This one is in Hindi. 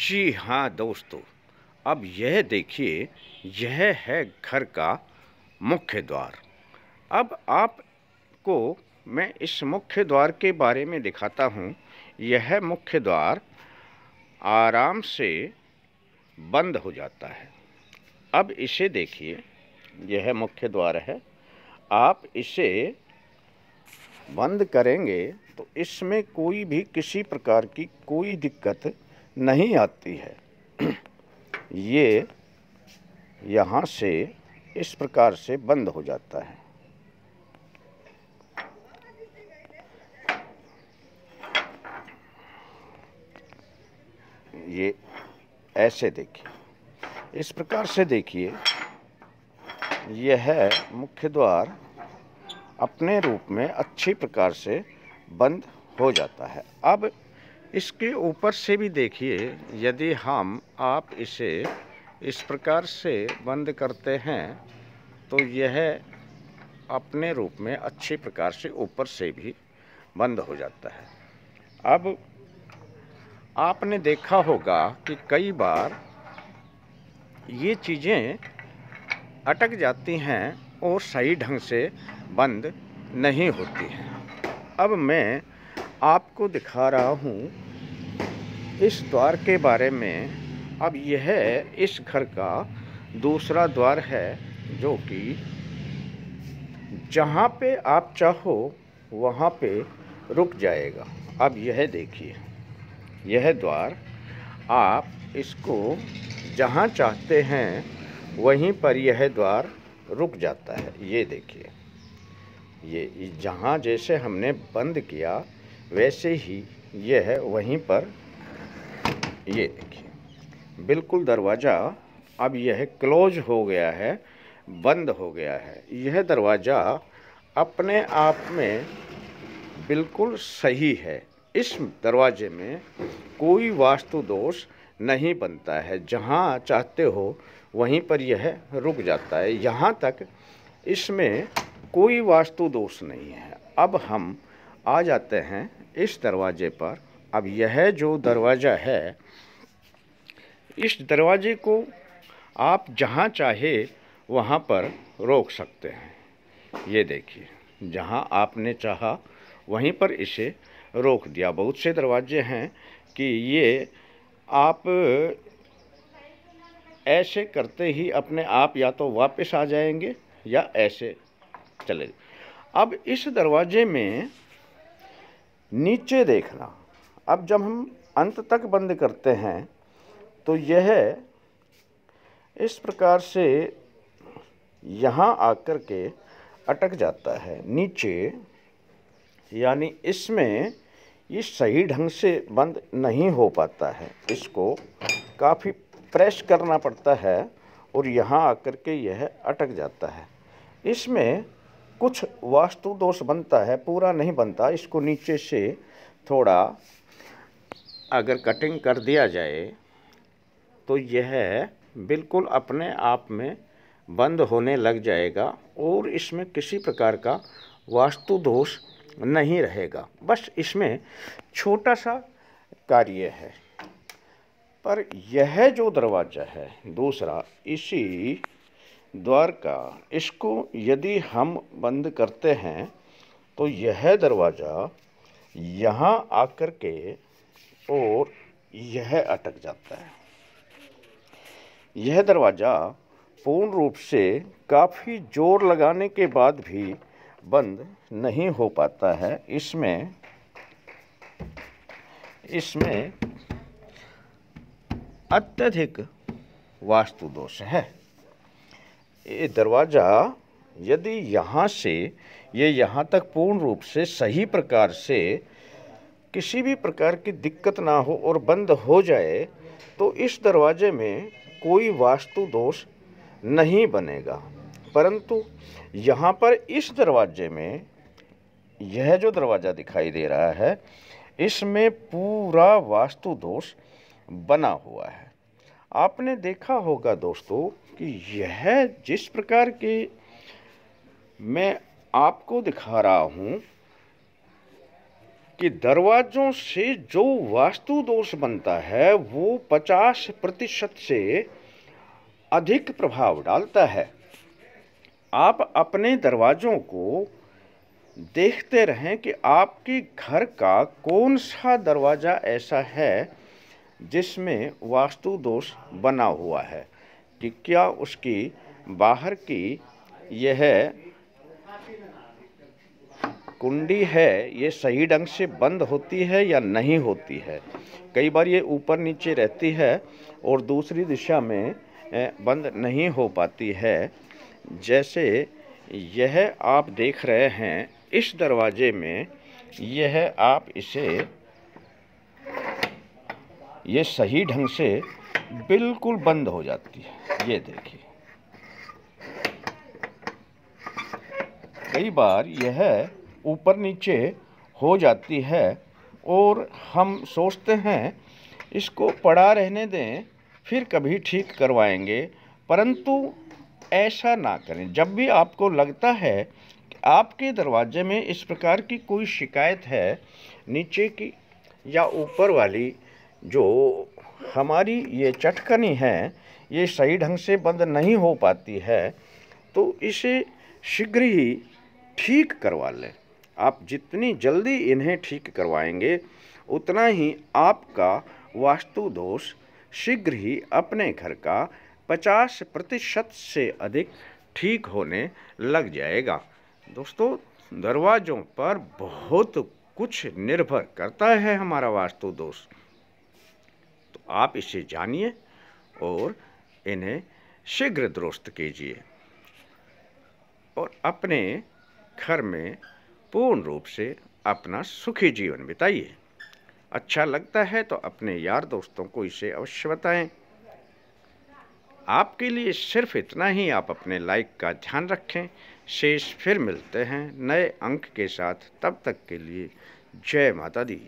जी हाँ दोस्तों अब यह देखिए यह है घर का मुख्य द्वार अब आपको मैं इस मुख्य द्वार के बारे में दिखाता हूँ यह मुख्य द्वार आराम से बंद हो जाता है अब इसे देखिए यह मुख्य द्वार है आप इसे बंद करेंगे तो इसमें कोई भी किसी प्रकार की कोई दिक्कत नहीं आती है ये यहाँ से इस प्रकार से बंद हो जाता है ये ऐसे देखिए इस प्रकार से देखिए यह मुख्य द्वार अपने रूप में अच्छी प्रकार से बंद हो जाता है अब इसके ऊपर से भी देखिए यदि हम आप इसे इस प्रकार से बंद करते हैं तो यह अपने रूप में अच्छे प्रकार से ऊपर से भी बंद हो जाता है अब आपने देखा होगा कि कई बार ये चीज़ें अटक जाती हैं और सही ढंग से बंद नहीं होती हैं अब मैं आपको दिखा रहा हूँ इस द्वार के बारे में अब यह इस घर का दूसरा द्वार है जो कि जहाँ पे आप चाहो वहाँ पे रुक जाएगा अब यह देखिए यह द्वार आप इसको जहाँ चाहते हैं वहीं पर यह द्वार रुक जाता है ये देखिए ये जहाँ जैसे हमने बंद किया वैसे ही यह वहीं पर ये देखिए बिल्कुल दरवाज़ा अब यह क्लोज हो गया है बंद हो गया है यह दरवाज़ा अपने आप में बिल्कुल सही है इस दरवाजे में कोई वास्तु दोष नहीं बनता है जहाँ चाहते हो वहीं पर यह रुक जाता है यहाँ तक इसमें कोई वास्तु दोष नहीं है अब हम आ जाते हैं इस दरवाजे पर अब यह जो दरवाज़ा है इस दरवाजे को आप जहाँ चाहे वहाँ पर रोक सकते हैं ये देखिए जहाँ आपने चाहा वहीं पर इसे रोक दिया बहुत से दरवाजे हैं कि ये आप ऐसे करते ही अपने आप या तो वापस आ जाएंगे या ऐसे चले अब इस दरवाजे में नीचे देखना अब जब हम अंत तक बंद करते हैं तो यह इस प्रकार से यहाँ आकर के अटक जाता है नीचे यानी इसमें ये सही ढंग से बंद नहीं हो पाता है इसको काफ़ी प्रेस करना पड़ता है और यहाँ आकर के यह अटक जाता है इसमें कुछ वास्तु दोष बनता है पूरा नहीं बनता इसको नीचे से थोड़ा अगर कटिंग कर दिया जाए तो यह बिल्कुल अपने आप में बंद होने लग जाएगा और इसमें किसी प्रकार का वास्तु दोष नहीं रहेगा बस इसमें छोटा सा कार्य है पर यह जो दरवाज़ा है दूसरा इसी द्वार का इसको यदि हम बंद करते हैं तो यह दरवाज़ा यहाँ आकर के और यह अटक जाता है यह दरवाज़ा पूर्ण रूप से काफ़ी जोर लगाने के बाद भी बंद नहीं हो पाता है इसमें इसमें अत्यधिक वास्तु दोष है ये दरवाज़ा यदि यहाँ से ये यहाँ तक पूर्ण रूप से सही प्रकार से किसी भी प्रकार की दिक्कत ना हो और बंद हो जाए तो इस दरवाजे में कोई वास्तु दोष नहीं बनेगा परंतु यहाँ पर इस दरवाजे में यह जो दरवाज़ा दिखाई दे रहा है इसमें पूरा वास्तु दोष बना हुआ है आपने देखा होगा दोस्तों कि यह जिस प्रकार के मैं आपको दिखा रहा हूँ कि दरवाज़ों से जो वास्तु दोष बनता है वो 50 प्रतिशत से अधिक प्रभाव डालता है आप अपने दरवाज़ों को देखते रहें कि आपके घर का कौन सा दरवाज़ा ऐसा है जिसमें वास्तु दोष बना हुआ है कि क्या उसकी बाहर की यह कुंडी है ये सही ढंग से बंद होती है या नहीं होती है कई बार ये ऊपर नीचे रहती है और दूसरी दिशा में बंद नहीं हो पाती है जैसे यह आप देख रहे हैं इस दरवाजे में यह आप इसे ये सही ढंग से बिल्कुल बंद हो जाती है ये देखिए कई बार यह ऊपर नीचे हो जाती है और हम सोचते हैं इसको पड़ा रहने दें फिर कभी ठीक करवाएंगे परंतु ऐसा ना करें जब भी आपको लगता है कि आपके दरवाजे में इस प्रकार की कोई शिकायत है नीचे की या ऊपर वाली जो हमारी ये चटकनी है ये सही ढंग से बंद नहीं हो पाती है तो इसे शीघ्र ही ठीक करवा लें आप जितनी जल्दी इन्हें ठीक करवाएंगे उतना ही आपका वास्तु दोष शीघ्र ही अपने घर का 50 प्रतिशत से अधिक ठीक होने लग जाएगा दोस्तों दरवाज़ों पर बहुत कुछ निर्भर करता है हमारा वास्तु दोष तो आप इसे जानिए और इन्हें शीघ्र दुरुस्त कीजिए और अपने घर में पूर्ण रूप से अपना सुखी जीवन बिताइए अच्छा लगता है तो अपने यार दोस्तों को इसे अवश्य बताएं आपके लिए सिर्फ इतना ही आप अपने लाइक का ध्यान रखें शेष फिर मिलते हैं नए अंक के साथ तब तक के लिए जय माता दी